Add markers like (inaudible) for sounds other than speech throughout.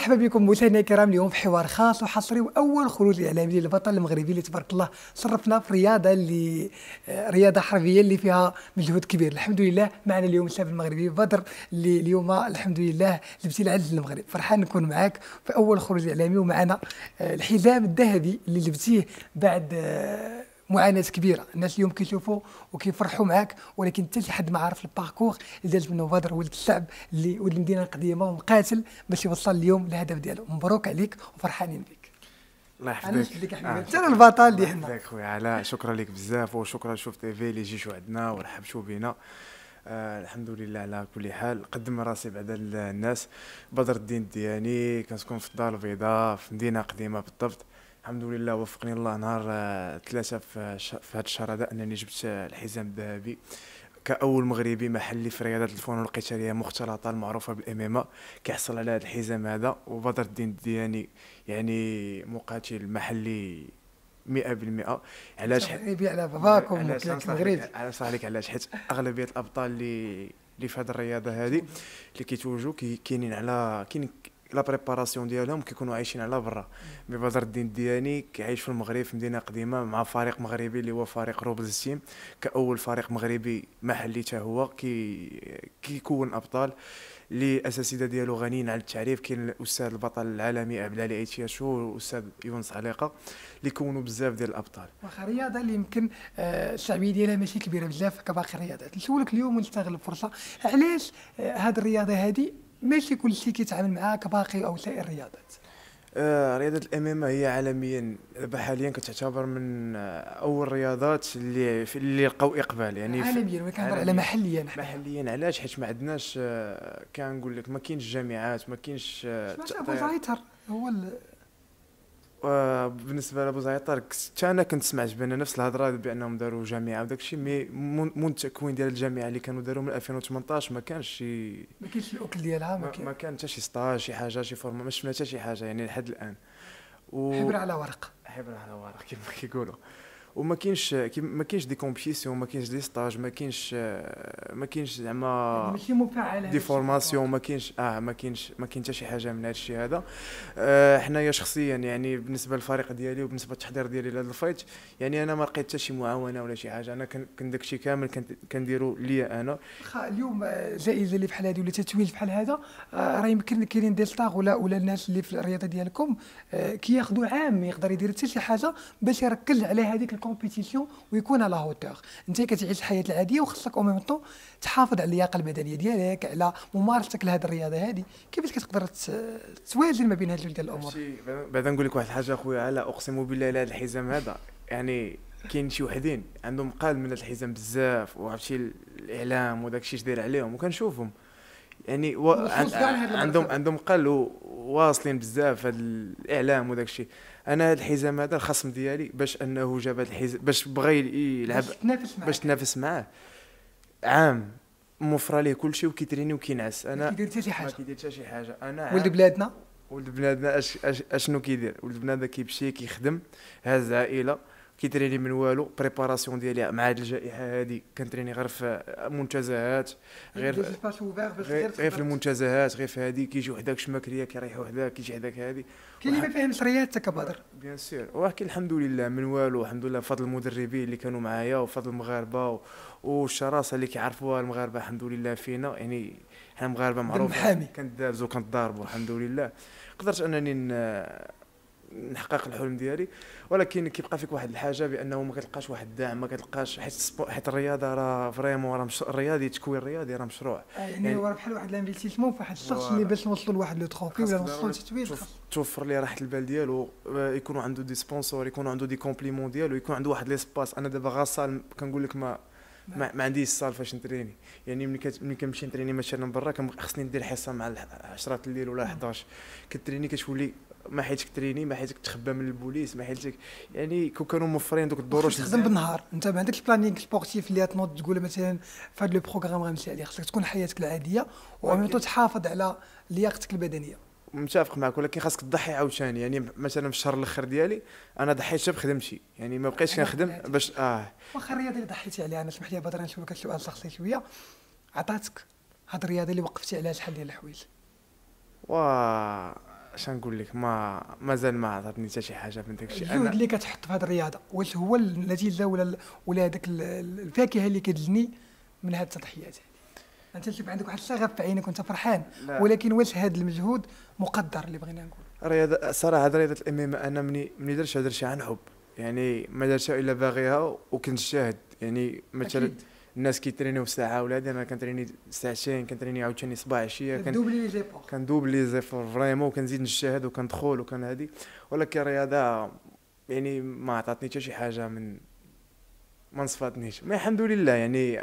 مرحبا بكم مشاهدينا الكرام اليوم في حوار خاص وحصري واول خروج اعلامي للبطل المغربي اللي تبارك الله صرفنا في رياضه اللي آه، رياضه حربيه اللي فيها مجهود كبير الحمد لله معنا اليوم الشاب المغربي بدر اللي اليوم الحمد لله لبسي العدل للمغرب فرحان نكون معاك في اول خروج اعلامي ومعنا آه، الحزام الذهبي اللي لبسيه بعد آه، معاناه كبيره الناس اليوم كيشوفوا وكيفرحوا معاك ولكن حتى شي حد ما عارف الباركور اللي دازت منه بدر ولد الشعب اللي ولد المدينه القديمه ومقاتل باش يوصل اليوم للهدف ديالو مبروك عليك وفرحانين بك الله يحفظك انت آه. البطل حنا. الله يحفظك خويا علاء شكرا لك بزاف وشكرا شوف تي في اللي جيشوا عندنا ورحبتوا بينا آه الحمد لله على كل حال قدم راسي بعد الناس بدر الدين الدياني كنسكن في الدار البيضاء في مدينه قديمه بالضبط الحمد لله وفقني الله نهار ثلاثة في, في هذا الشهر هذا أنني جبت الحزام الذهبي كأول مغربي محلي في رياضه الفنون القتالية المختلطة المعروفة بالاميما كيحصل على هذا الحزام هذا وبدر الدين الدياني يعني مقاتل محلي 100% علاش يبيع على باباك ومغربي على صالحك علاش حيت أغلبية الأبطال اللي اللي في هذه الرياضه هذه اللي كيتوجوا كاينين على كاين لا بريباراسيون ديالهم كيكونوا عايشين على برا مي بدر الدين الدياني كيعيش في المغرب في مدينه قديمه مع فريق مغربي اللي هو فريق روبز السيم كاول فريق مغربي محلي حتى هو كي كيكون ابطال اللي اساتذه ديالو غنيين على التعريف كاين الاستاذ البطل العالمي عبد العلي ايتياشو والاستاذ يونس عليقه اللي كونوا بزاف ديال الابطال واخا الرياضه اللي يمكن آه، الشعبيه ديالها ماشي كبيره بزاف كباقي الرياضات نسولك اليوم ونستغل الفرصه علاش هذه آه، الرياضه هذه ماشي كل شيء كيتعامل معاه كباقي او سائر إيه الرياضات آه رياضه الامامه هي عالميا دابا حاليا كتعتبر من اول الرياضات اللي اللي لقاو اقبال يعني عالميا ولكن كنهضر على محليا محليا علاش حيت ما عندناش آه كنقول لك ما كاينش جامعات ما كاينش آه هو آه، بالنسبه لابو زعيط حتى انا كنت سمعت بان نفس الهضره بانهم داروا جامعه وداك الشيء مي من التكوين ديال الجامعه اللي كانوا داروا من 2018 ما كانش شي ما كانش الاكل ديالها ما ما كان حتى شي ستاج شي حاجه شي فورما ما شفنا حتى شي حاجه يعني لحد الان و... حبر على ورق حبر على ورق كيف كيقولوا وما كاينش ما كاينش دي كومبيسيون ما كاينش دي ستاج ما كاينش ما كاينش زعما يعني ماشي مفعل دي فورماسيون ما كاينش اه ما كاينش ما كاين حتى شي حاجه من هذا الشيء هذا آه، حنايا شخصيا يعني بالنسبه للفريق ديالي وبالنسبه للتحضير ديالي لهذا الفايت يعني انا ما لقيت حتى شي معاونه ولا شي حاجه انا كان الشيء كامل كنديرو ليا انا واخا اليوم آه، جائزه اللي بحال هذه ولا تتويج بحال هذا آه، راه يمكن كاينين دي ستاغ ولا ولا الناس اللي في الرياضه ديالكم كياخذوا عام يقدر يدير حتى شي حاجه باش يركز على هذيك كومبيتيسيون ويكون على هوتور انت كتعيش الحياه العاديه وخصك او ميمطو طون تحافظ على اللياقه البدنيه ديالك على ممارستك لهذه الرياضه هذه كيفاش كتقدر توازن ما بين هذه جوج ديال الامور بعدا نقول لك واحد الحاجه اخويا على اقسم بالله على هذا الحزام هذا يعني كاين شي وحدين عندهم قال من الحزام بزاف وعرفتي الاعلام وداك الشيء داير عليهم وكنشوفهم يعني و... عندهم عندهم قال واصلين بزاف هذا الاعلام وداك الشيء انا هذا الحزام هذا الخصم ديالي باش انه جاب هذا الحزام باش بغى يلعب باش تنافس معاه عام موفر ليه كل شيء وكيتريني وكينعس انا ما كيدير حتى شي حاجه ما كيدير حتى شي حاجه انا ولد بلادنا ولد بلادنا اش أش كيدير ولد بلادنا كيمشي كيخدم هاز عائله كيتريني من والو بريباراسيون ديالي مع هاد الجائحه هادي كنتريني غير في منتزهات غير غير, غير في المنتزهات غير في هادي كيجي وحداك شماكريه كيريحوا وحداك كيجي حداك هادي كاين اللي ما فهمش رياض حتى كبدر بيان سور ولكن الحمد لله من والو الحمد لله بفضل المدربين اللي كانوا معايا وفضل المغاربه والشراسه اللي كيعرفوها المغاربه الحمد لله فينا يعني حنا مغاربه معروفين كندابزو وكنتضاربوا الحمد لله قدرت انني نحقق الحلم ديالي ولكن كيبقى فيك واحد الحاجه بانه ما كتلقاش واحد الدعم ما كتلقاش حيت حيت الرياضه راه فريمون راه مش... الرياضي التكوين الرياضي راه مشروع آه، يعني, يعني بحال واحد لانفيستيسمون فواحد الشخص اللي باش نوصلوا لواحد لو تروفي ولا نوصلوا لتتويج توفر لي راحه البال ديالو آه، يكونوا عنده دي سبونسور يكونوا عنده دي كومبليمون ديالو يكون عنده واحد ليسباس انا دابا غاصال كنقول لك ما ما, ما عنديش الصال فاش نتريني يعني ملي كت... ملي كنمشي نتريني مثلا برا خصني ندير حصه مع 10 الليل ولا 11 كتريني كتولي ما حيتك تريني ما حيتك تخبى من البوليس ما حيتك يعني كون كانوا موفرين دوك الدروس تخدم بالنهار انت ما عندك البلانينغ سبورتيف اللي تنوض تقول مثلا في هذا لو بروغرام غنمشي عليه خاصك تكون حياتك العاديه وعمرو تحافظ على لياقتك البدنيه متفق معك ولكن خاصك تضحي عاوتاني يعني مثلا في الشهر الاخر ديالي انا ضحيت بخدمتي يعني ما بقيتش كنخدم باش اه واخا الرياضه اللي ضحيتي عليها انا سمح لي بدر نسولك سؤال شخصي شويه عطاتك هاد الرياضه اللي وقفتي عليها شحال ديال الحوايج واه اش نقول لك ما مازال ما عطاتني حتى شي حاجه من داك الشيء الجهد اللي كتحط في هذه الرياضه واش هو النتيجه ولا ولا داك الفاكهه اللي كتجني من هذه التضحيات انت تشوف عندك واحد الشغف في عينك وانت فرحان ولكن واش هذا المجهود مقدر اللي بغينا نقول الرياضه الصراحه هذه رياضه الامام إيه انا مني مني درتها درتها عن حب يعني ما درتها الا باغيها وكنت شاهد يعني مثلا الناس كيترينيو ساعه ولادي انا كنتريني ساعتين كنتريني عاوتاني صباح عشيه دوبلي لي زيفور كان دوبلي زيفور فريمون وكنزيد نجتهد وكندخل وكان هادي ولكن الرياضه يعني ما عطاتني حتى شي حاجه من ما نصفاتنيش مي الحمد لله يعني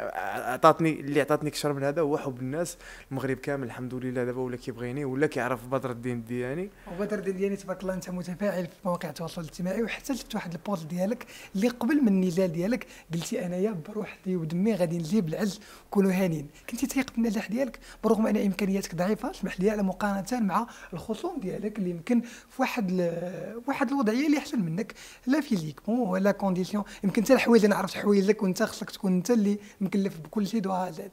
عطاتني اللي عطاتني كشر من هذا هو حب الناس المغرب كامل الحمد لله دابا ولا كيبغيني ولا كيعرف بدر الدين الدياني وبدر الدين الدياني تبارك الله انت متفاعل في مواقع التواصل الاجتماعي وحتى شفت واحد البوست ديالك اللي قبل من النزال ديالك قلتي انايا بروحي ودمي غادي نجيب العز كونوا هانين كنتي تيق بالنجاح ديالك برغم ان امكانياتك ضعيفه سمح لي على مقارنه مع الخصوم ديالك اللي يمكن في واحد واحد الوضعيه اللي احسن منك لا فيزيكمون ولا كونديسيون يمكن حتى الحوايج انا عرفت حوايجك لك وانت خصك تكون انت اللي مكلف بكل شيء دو هذا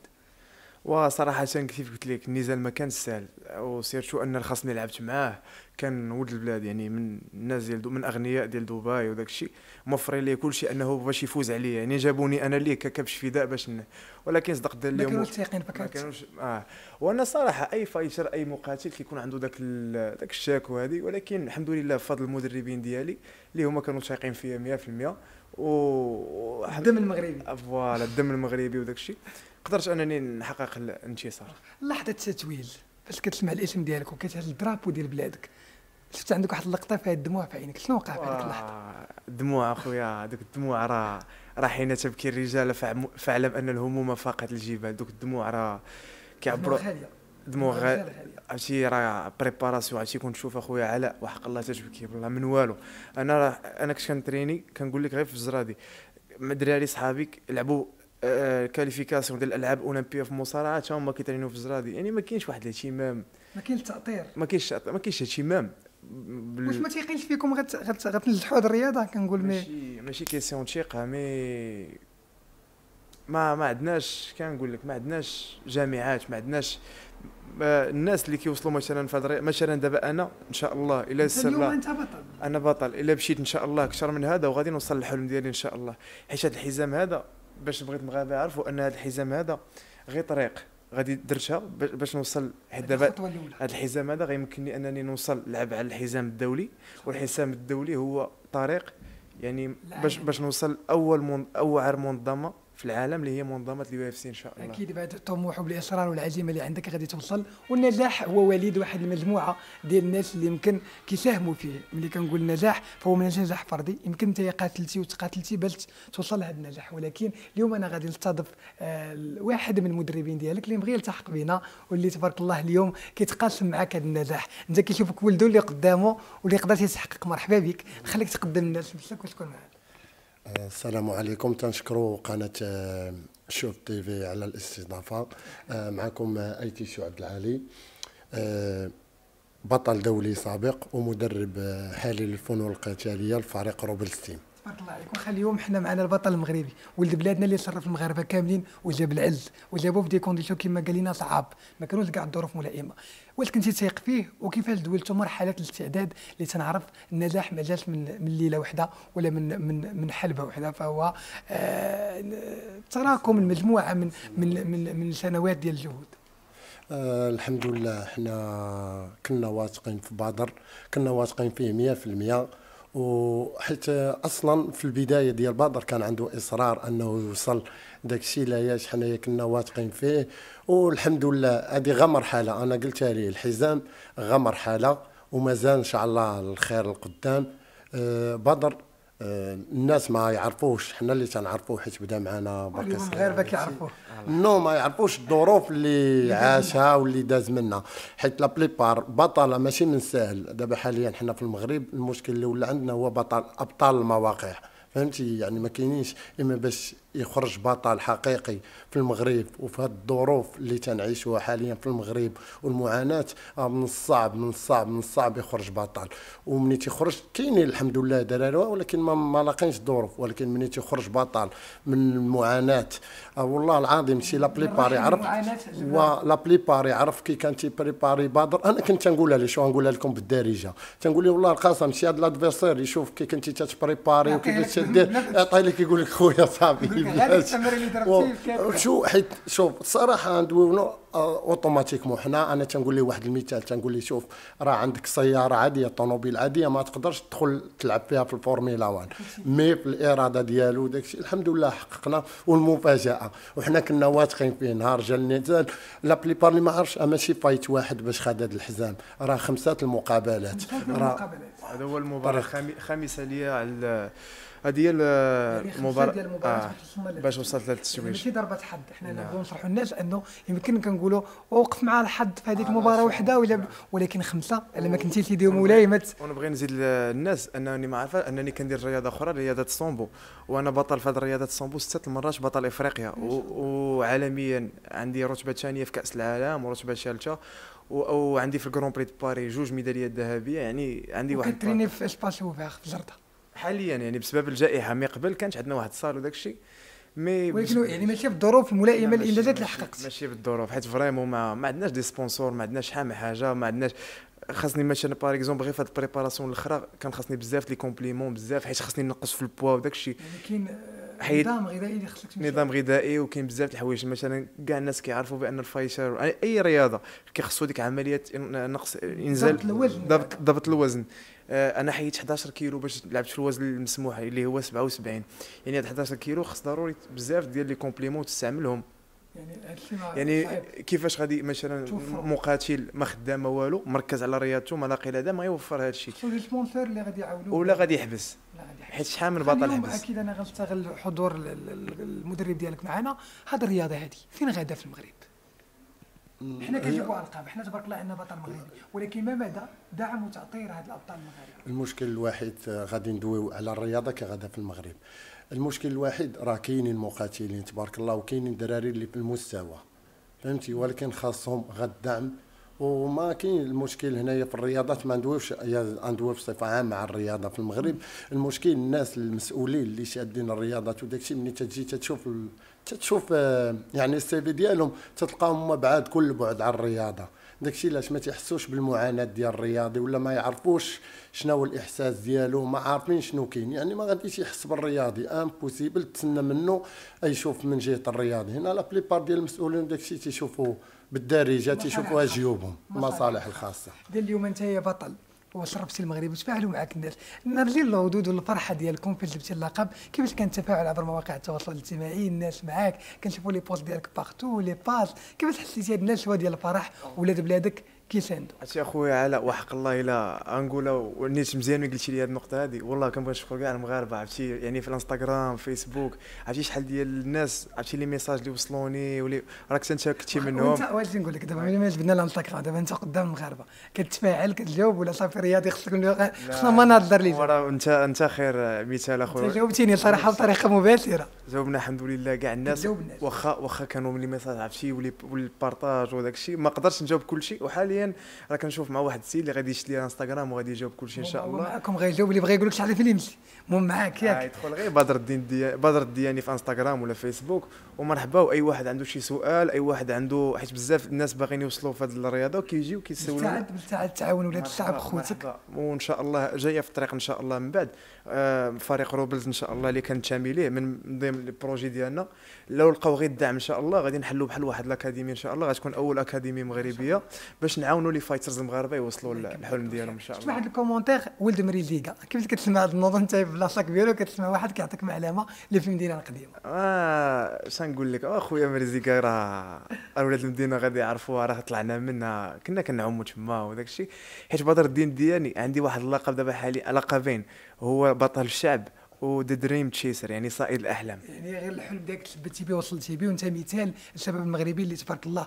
وصراحة كيف قلت لك النزال ما كانش سهل وسيرتو ان الخصم اللي لعبت معاه كان ولد البلاد يعني من الناس ديال من اغنياء ديال دبي وداك الشيء موفرين ليه كل شيء انه باش يفوز عليا يعني جابوني انا ليه ككبش فداء باش ن... ولكن صدق دار اليوم ما كانوش تيقين ما كانوش اه وانا صراحه اي فايتر اي مقاتل كيكون عنده داك ال... داك الشاك وهذه ولكن الحمد لله بفضل المدربين ديالي اللي هما كانوا تايقين فيا 100% و الدم المغربي فوالا الدم المغربي وداك الشيء قدرت انني نحقق الانتصار لحظه التتويل فاش كتسمع الاسم ديالك وكتهز الدرابو ديال بلادك شفت عندك واحد اللقطه فيها الدموع في عينك شنو وقع في هذيك اللحظه الدموع اخويا دوك الدموع راه راه حين تبكي الرجال فاعلم ان الهموم فاقت الجبال دوك الدموع راه كيعبروا دموع عرفتي راه بريباراسيون عرفتي كنت نشوف اخويا علاء وحق الله تبكي بالله من والو انا راه انا كنت كنتريني كنقول لك غير في الزرادي مع دراري صحابي لعبوا الكاليفيكاسيون آه، ديال الالعاب الاولمبيه في المصارعه حتى هما كيترينوا في الزرادي يعني ما كاينش واحد الاهتمام ما كاين التاطير ما كاينش ما كاينش اهتمام بل... واش ما تيقيلش فيكم غتنجحوا هاد الرياضه كنقول مي ماشي ماشي كيسيون تيقه مي ما ما عندناش كنقول لك ما عندناش جامعات ما عندناش الناس اللي كيوصلوا مثلا في هذا مثلا دابا انا ان شاء الله الا سر اليوم انت بطل انا بطل الا مشيت ان شاء الله اكثر من هذا وغادي نوصل للحلم ديالي ان شاء الله حيت هذا الحزام هذا باش بغيت نبغى عرفوا ان هذا الحزام هذا غير طريق غادي درتها باش نوصل حيت دابا هذا الحزام هذا غيمكنني انني نوصل نلعب على الحزام الدولي والحزام الدولي هو طريق يعني باش يعني باش نوصل اول من اول منظمه في العالم اللي هي منظمه اليو اف سي ان شاء الله اكيد بعد الطموح والاصرار والعزيمه اللي عندك غادي توصل والنجاح هو وليد واحد المجموعه ديال الناس اللي يمكن كيساهموا فيه ملي كنقول نجاح فهو من نجاح فردي يمكن انت قاتلتي وتقاتلتي باش توصل لهذا النجاح ولكن اليوم انا غادي نستضيف آه، واحد من المدربين ديالك اللي بغى يلتحق بنا واللي تبارك الله اليوم كيتقاسم معك هذا النجاح انت كيشوفك ولده اللي قدامه واللي قدر يتحقق مرحبا بك نخليك تقدم الناس نفسك وتكون معنا السلام عليكم تنشكروا قناة آه، شوف تي في على الاستضافة آه، معكم آه، ايتي شو عبد العالي بطل دولي سابق ومدرب حالي للفنون القتالية لفريق روبلستيم بارك الله عليكم خلي اليوم حنا معنا البطل المغربي ولد بلادنا اللي شرف المغاربه كاملين وجاب العز وجابوه في دي كونديسيون كما قال لنا صعاب ما كانوش كاع الظروف ملائمه واش كنتي تثيق فيه وكيفاش دويلتو مرحله الاستعداد اللي تنعرف النجاح ما جاش من من ليله وحده ولا من من من حلبه وحده فهو آه تراكم المجموعه من من من, من سنوات ديال الجهود آه الحمد لله حنا كنا واثقين في بدر كنا واثقين فيه 100% وحيت اصلا في البدايه ديال بدر كان عنده اصرار انه يوصل داك الشيء لاياش حنايا كنا واثقين فيه والحمد لله هذه غمر حاله انا قلتها ليه الحزام غمر حاله ومازال ان شاء الله الخير القدام آه، بدر الناس ما يعرفوش حنا اللي تنعرفوه حيت بدا معنا باقي غير المغاربه يعرفوه نو ما يعرفوش الظروف اللي عاشها واللي داز منها حيت لا بليبار بطله ماشي من السهل دابا حاليا حنا في المغرب المشكل اللي ولا عندنا هو بطل ابطال المواقع فهمتي يعني ما كاينينش اما باش يخرج بطل حقيقي في المغرب وفي هذه الظروف اللي تنعيشوها حاليا في المغرب والمعاناه آه، من الصعب من الصعب من الصعب يخرج بطل ومني تيخرج كاينين الحمد لله دراري ولكن ما, ما لاقينش الظروف ولكن مني تيخرج بطل من المعاناه آه، والله العظيم شي لا بليبار يعرف ولا بليبار يعرف كي كان تيبريباري بادر انا كنت تنقولها لي شو نقولها لكم بالدارجه تنقول لي والله القاسم شي هاد لادفيرسير يشوف كي كنتي تتبريباري وكيفاش تدير يعطي لك يقول لك خويا صاحبي (laughs) (laughs) شو حيت شوف الصراحه آه، اوتوماتيكمون حنا انا تنقول ليه واحد المثال تنقول ليه شوف راه عندك سياره عاديه طوموبيل عاديه ما تقدرش تدخل تلعب فيها في الفورميلا 1 مي في الاراده ديالو داكشي الحمد لله حققنا والمفاجاه وحنا كنا واثقين فيه نهار جا النزال لا بليبار اللي ما عرفش ماشي فايت واحد باش خد هذا الحزام راه خمسه المقابلات هذا هو المباراه الخامسه ليا على هذه هي المباراه آه. باش وصلت للتسويج ماشي ضربه حظ حنا نبغيو نشرحوا للناس نعم. انه يمكن كنقولوا وقف مع الحظ في هذيك آه، المباراه وحده ولا ولكن خمسه الا ما كنتي تيدير ملايمه ونبغي نزيد للناس انني ما عارفه انني كندير رياضه اخرى رياضه الصومبو وانا بطل في هذه الرياضه الصومبو ست مرات بطل افريقيا وعالميا عندي رتبه ثانيه في كاس العالم ورتبه ثالثه وعندي في الكرون بري دو باري جوج ميداليات ذهبيه يعني عندي واحد كتريني في اسباس اوفير في الجرده حاليا يعني بسبب الجائحه من قبل كانت عندنا واحد الصال وداك الشيء مي ولكن يعني ماشي بالظروف الملائمه اللي حققت لحقت ماشي بالظروف حيت فريمون ما, ما عندناش دي سبونسور ما عندناش شحال حاجه ما عندناش خاصني مثلا باغ اكزومبل غير في هاد البريباراسيون الاخرى كان خاصني بزاف لي كومبليمون بزاف حيت خاصني نقص في البوا وداك الشيء ولكن آه، حيت نظام غذائي اللي خصك نظام غذائي وكاين بزاف الحوايج مثلا كاع الناس كيعرفوا بان الفايشر اي رياضه كيخصو ديك عمليه نقص انزال ضبط الوزن ضبط الوزن آه، انا حيت 11 كيلو باش لعبت في الوزن المسموح اللي هو 77 يعني هاد 11 كيلو خص ضروري بزاف ديال لي كومبليمون تستعملهم يعني يعني كيفاش غادي مثلا مقاتل ما خدام ما والو مركز على رياضته ما لاقي لا ما يوفر هذا الشيء ولا اللي غادي يعاونوه ولا غادي يحبس حيت شحال من بطل حبس اكيد انا غنستغل حضور المدرب ديالك معنا هاد الرياضه هادي فين غادا في المغرب حنا كنجيبوا على إيه. القاب حنا تبارك الله عندنا بطل مغربي ولكن ما مدى دعم وتعطير هذا الابطال المغاربه المشكل الوحيد آه، غادي ندويو على الرياضه كغدا في المغرب المشكل الوحيد راه كاينين مقاتلين تبارك الله وكاينين دراري اللي في المستوى فهمتي ولكن خاصهم غا الدعم وما كاين المشكل هنايا في الرياضات ما ندويوش ندوي بصفه عامه على الرياضه في المغرب المشكل الناس المسؤولين اللي شادين الرياضات وداك الشيء ملي تجي تشوف تشوف آه، يعني يعني السيفي ديالهم تتلقاهم بعاد كل بعد على الرياضه داكشي علاش ما تيحسوش بالمعاناه ديال الرياضي ولا ما يعرفوش شنو الاحساس ديالو ما عارفين شنو كاين يعني ما غاديش يحس بالرياضي امبوسيبل تسنى منه يشوف من جهه الرياضي هنا لا بليبار ديال المسؤولين داكشي تيشوفوا بالدارجه تيشوفوها جيوبهم المصالح الخاصه اذا اليوم انت يا بطل وشربتي المغرب وتفاعلوا معك الناس نرجي الردود والفرحه ديالكم في جبتي اللقب كيفاش كان التفاعل عبر مواقع التواصل الاجتماعي الناس معاك كنشوفوا لي بوست ديالك باختو لي باس كيفاش حسيتي هاد الناس شويه ديال الفرح ولاد بلادك كيساندو عرفتي اخويا علاء وحق الله الا انقولها ونيت مزيان ملي قلتي لي هذه النقطه هذه والله كنبغي نشكر كاع المغاربه عرفتي يعني في الانستغرام فيسبوك عرفتي شحال ديال الناس عرفتي لي ميساج اللي وصلوني ولي راك انت كنتي منهم واش نقول لك دابا ملي جبنا الانستغرام دابا انت قدام المغاربه كتفاعل كتجاوب ولا صافي رياضي خصك خصنا ما نهضر ليك انت انت خير مثال اخويا جاوبتيني صراحه بطريقه مباشره جاوبنا الحمد لله كاع الناس واخا واخا كانوا من لي ميساج عرفتي والبارطاج وداك الشيء ما قدرتش نجاوب كل شيء وحالي حاليا راه كنشوف مع واحد السيد اللي غادي يشتري لي الانستغرام وغادي يجاوب كل شيء ان شاء الله معكم غيجاوب اللي بغى يقول لك شحال يمشي المهم معاك ياك آه، يدخل غير بدر الدين بدر الدياني في انستغرام ولا فيسبوك ومرحبا واي واحد عنده شي سؤال اي واحد عنده حيت بزاف الناس باغيين يوصلوا في هذه الرياضه وكيجيو كيسولوا مستعد مستعد تعاون ولاد الشعب خوتك وان شاء الله جايه في الطريق ان شاء الله من بعد آه، فريق روبلز ان شاء الله اللي كنتمي ليه من ضمن البروجي ديالنا لو لقاو غير الدعم ان شاء الله غادي نحلوا بحال واحد الاكاديمي ان شاء الله غتكون اول اكاديمي مغربيه باش نعاونوا لي فايترز المغاربه يوصلوا للحلم ديالهم ان شاء الله شفت واحد الكومونتير ولد مريديكا كيف كتسمع هذا النوض انت في بلاصه كبيره وكتسمع واحد كيعطيك معلومه اللي في المدينه القديمه اه اش نقول لك اخويا مريزيكا راه اولاد المدينه غادي يعرفوها راه طلعنا منها كنا كنعوموا تما وداك الشيء حيت بدر الدين دياني عندي واحد اللقب دابا حالي لقبين هو بطل الشعب و ذا دريم تشيسر يعني صائد الاحلام يعني غير الحلم داك تثبتي به وصلتي به وانت مثال الشباب المغربي اللي تبارك الله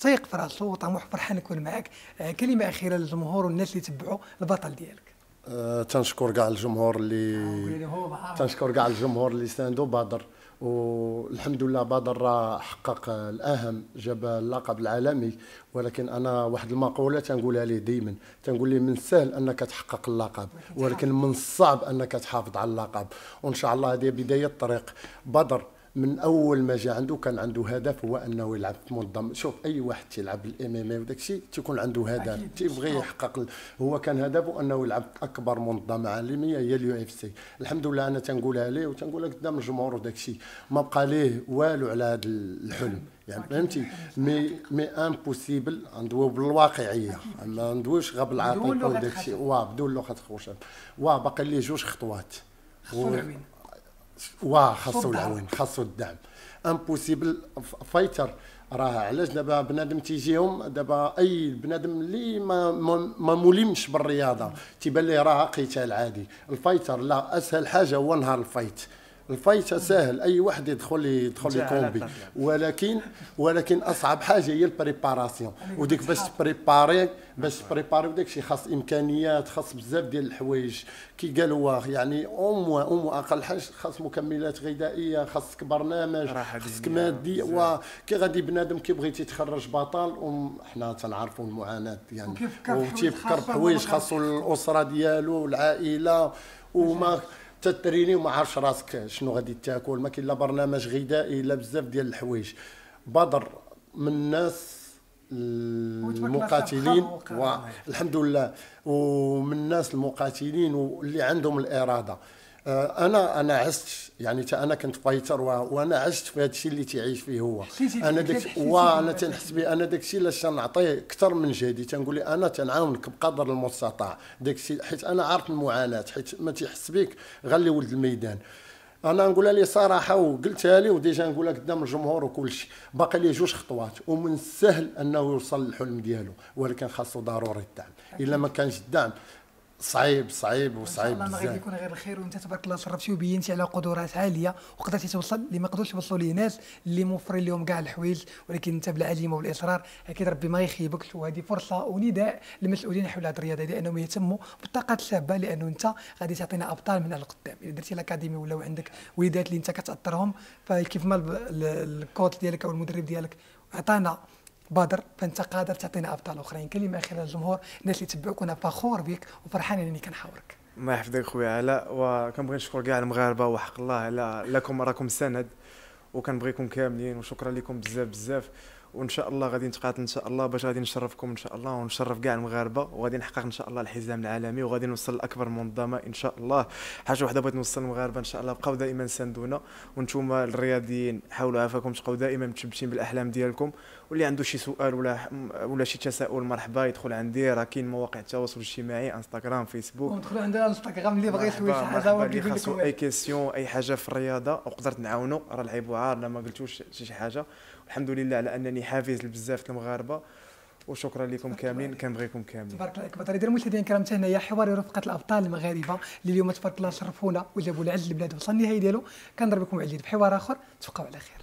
تيق في راسو وطموح فرحان نكون معك آه، كلمه اخيره للجمهور والناس اللي تبعوا البطل ديالك أه تنشكر كاع الجمهور اللي آه، يعني تنشكر كاع الجمهور اللي ساندو بدر والحمد لله بدر راه حقق الاهم جاب اللقب العالمي ولكن انا واحد المقوله تنقولها ليه دائما تنقول ليه من السهل انك تحقق اللقب ولكن من الصعب انك تحافظ على اللقب وان شاء الله هذه بدايه الطريق بدر من اول ما جا عنده كان عنده هدف هو انه يلعب في منظم شوف اي واحد تيلعب الام ام اي وداك الشيء تيكون عنده هدف تيبغي يحقق هو كان هدفه انه يلعب في اكبر منظمه عالميه هي اليو اف سي الحمد لله انا تنقولها ليه وتنقولها قدام الجمهور وداك الشيء ما بقى ليه والو على هذا الحلم يعني فهمتي مي مي امبوسيبل ندويو بالواقعيه ما ندويوش غير بالعاطفه وداك الشيء واه بدون لغه خرشب واه باقي ليه جوج خطوات واه خاصو العوين خاصو الدعم امبوسيبل فايتر راه علاش دابا بنادم تيجيهم دابا اي بنادم اللي ما ما ملمش بالرياضه تيبان ليه راه قتال عادي الفايتر لا اسهل حاجه هو نهار الفايت الفيشه سهل اي واحد يدخل يدخل كومبي ولكن ولكن اصعب حاجه هي البريباراسيون وديك باش تبريباري باش تبريباري وداك الشيء خاص امكانيات خاص بزاف ديال الحوايج كي قال هو يعني ام ام اقل حاجه خاص مكملات غذائيه خاصك برنامج خاصك مادي وكي غادي بنادم كي بغيتي تخرج بطل ام حنا تنعرفوا المعاناه يعني وتيفكر بحوايج خاصو الاسره ديالو العائله وما حتى التريني وما عارفش راسك شنو غادي تاكل ما كاين لا برنامج غذائي لا بزاف ديال الحوايج بدر من الناس المقاتلين والحمد لله ومن الناس المقاتلين واللي عندهم الاراده آه، انا انا عشت يعني حتى انا كنت بايتر وانا عشت في هذا الشيء اللي تيعيش فيه هو انا داك وانا تنحس به انا داك الشيء اللي تنعطيه اكثر من جهدي تنقول لي انا تنعاونك بقدر المستطاع داك الشيء حيت انا عارف المعاناه حيت ما تيحس بك غير اللي ولد الميدان انا نقولها لي صراحه وقلتها لي وديجا نقولها قدام الجمهور وكل شيء باقي لي جوج خطوات ومن السهل انه يوصل للحلم ديالو ولكن خاصو ضروري الدعم الا ما كانش الدعم صعيب صعيب وصعيب بزاف الله غادي يكون غير الخير وانت تبارك الله شرفتي وبينتي على قدرات عاليه وقدرتي توصل اللي ما قدرش يوصلوا ليه ناس اللي موفرين لهم كاع الحوايج ولكن انت بالعزيمه والاصرار اكيد ربي ما يخيبك وهذه فرصه ونداء للمسؤولين حول هذه الرياضه لانهم يهتموا بالطاقات الشابه لانه انت غادي تعطينا ابطال من القدام اذا درتي الاكاديمي ولاو عندك وليدات اللي انت كتاثرهم فكيف ما الكوت ديالك او المدرب ديالك عطانا بادر فانت قادر تعطينا ابطال اخرين كلمه اخيره للجمهور الناس اللي تبعوك وانا فخور بك وفرحان انني كنحاورك الله يحفظك خويا علاء وكنبغي نشكر كاع المغاربه وحق الله على لكم راكم سند وكنبغيكم كاملين وشكرا لكم بزاف بزاف وان شاء الله غادي نتقاتل ان شاء الله باش غادي نشرفكم ان شاء الله ونشرف كاع المغاربه وغادي نحقق ان شاء الله الحزام العالمي وغادي نوصل لاكبر منظمه ان شاء الله حاجه وحده بغيت نوصل للمغاربه ان شاء الله بقاو دائما ساندونا وانتم الرياضيين حاولوا عافاكم تبقاو دائما متشبتين بالاحلام ديالكم واللي عنده شي سؤال ولا ولا شي تساؤل مرحبا يدخل عندي راه كاين مواقع التواصل الاجتماعي انستغرام فيسبوك وندخل عندنا انستغرام اللي بغى يسوي شي حاجه اللي خاصو اي كيسيون اي حاجه في الرياضه وقدرت نعاونو راه العيب وعار لا ما قلتوش شي حاجه الحمد لله على انني حافز لبزاف المغاربه وشكرا لكم كاملين كنبغيكم كاملين تبارك الله اكبر اذا المشاهدين الكرام حتى هنايا حوار رفقه الابطال المغاربه اللي اليوم تبارك الله شرفونا وجابوا العز للبلاد وصل النهايه ديالو كنضرب لكم اليد بحوار اخر تبقاو على خير